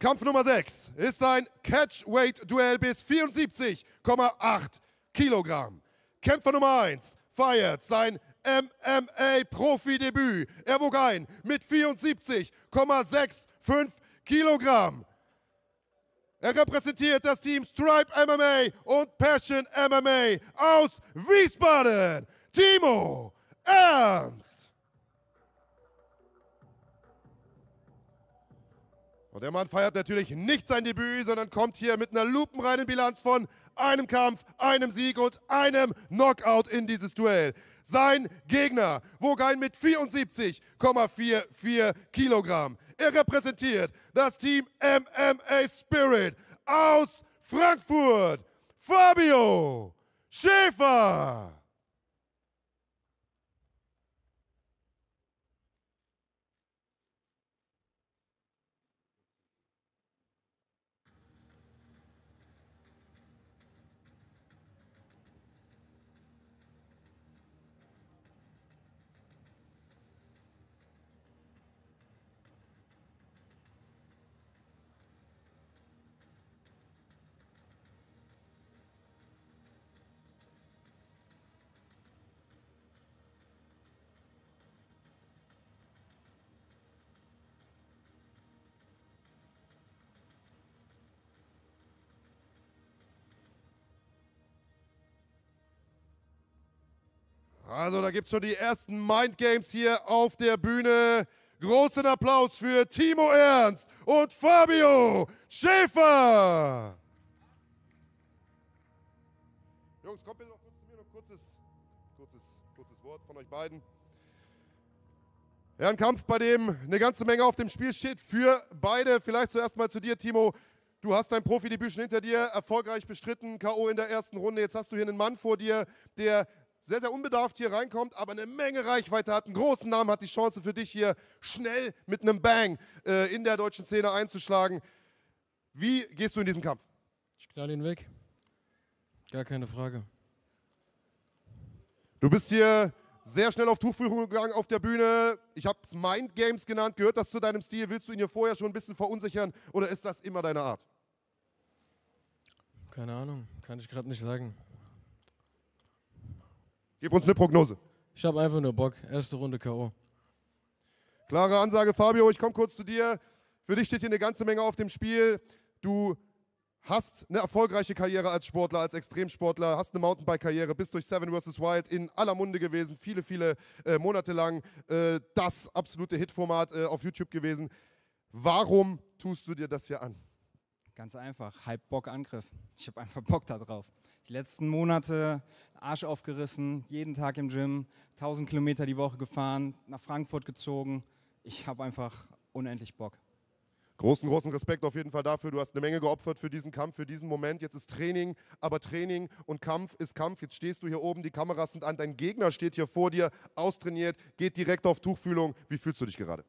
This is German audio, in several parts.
Kampf Nummer 6 ist ein Catchweight-Duell bis 74,8 Kilogramm. Kämpfer Nummer 1 feiert sein MMA-Profi-Debüt. Er wog ein mit 74,65 Kilogramm. Er repräsentiert das Team Stripe MMA und Passion MMA aus Wiesbaden. Timo Ernst. Und der Mann feiert natürlich nicht sein Debüt, sondern kommt hier mit einer lupenreinen Bilanz von einem Kampf, einem Sieg und einem Knockout in dieses Duell. Sein Gegner, Wogan mit 74,44 Kilogramm. Er repräsentiert das Team MMA Spirit aus Frankfurt, Fabio Schäfer. Also da gibt es schon die ersten Mind Games hier auf der Bühne. Großen Applaus für Timo Ernst und Fabio Schäfer. Jungs, kommt bitte noch kurz zu mir, noch kurzes, kurzes, kurzes Wort von euch beiden. Ja, ein Kampf, bei dem eine ganze Menge auf dem Spiel steht für beide. Vielleicht zuerst mal zu dir, Timo. Du hast dein profi Profidebüt schon hinter dir erfolgreich bestritten, K.O. in der ersten Runde. Jetzt hast du hier einen Mann vor dir, der sehr, sehr unbedarft hier reinkommt, aber eine Menge Reichweite hat, einen großen Namen hat, die Chance für dich hier schnell mit einem Bang äh, in der deutschen Szene einzuschlagen. Wie gehst du in diesen Kampf? Ich knall ihn weg. Gar keine Frage. Du bist hier sehr schnell auf Tuchführung gegangen auf der Bühne. Ich habe es Mind Games genannt. Gehört das zu deinem Stil? Willst du ihn hier vorher schon ein bisschen verunsichern oder ist das immer deine Art? Keine Ahnung, kann ich gerade nicht sagen. Gib uns eine Prognose. Ich habe einfach nur Bock. Erste Runde K.O. Klare Ansage, Fabio. Ich komme kurz zu dir. Für dich steht hier eine ganze Menge auf dem Spiel. Du hast eine erfolgreiche Karriere als Sportler, als Extremsportler, hast eine Mountainbike-Karriere, bist durch Seven vs. Wild in aller Munde gewesen, viele, viele äh, Monate lang äh, das absolute Hitformat äh, auf YouTube gewesen. Warum tust du dir das hier an? Ganz einfach, Bock angriff Ich habe einfach Bock darauf. Die letzten Monate Arsch aufgerissen, jeden Tag im Gym, 1000 Kilometer die Woche gefahren, nach Frankfurt gezogen. Ich habe einfach unendlich Bock. Großen, großen Respekt auf jeden Fall dafür. Du hast eine Menge geopfert für diesen Kampf, für diesen Moment. Jetzt ist Training, aber Training und Kampf ist Kampf. Jetzt stehst du hier oben, die Kameras sind an, dein Gegner steht hier vor dir, austrainiert, geht direkt auf Tuchfühlung. Wie fühlst du dich gerade?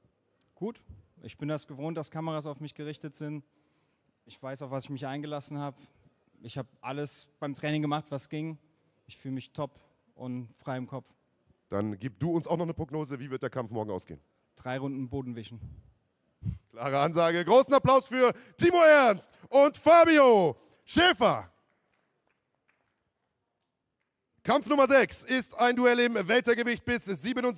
Gut. Ich bin das gewohnt, dass Kameras auf mich gerichtet sind. Ich weiß, auf was ich mich eingelassen habe. Ich habe alles beim Training gemacht, was ging. Ich fühle mich top und frei im Kopf. Dann gib du uns auch noch eine Prognose. Wie wird der Kampf morgen ausgehen? Drei Runden Bodenwischen. Klare Ansage. Großen Applaus für Timo Ernst und Fabio Schäfer. Kampf Nummer 6 ist ein Duell im Weltergewicht bis 77.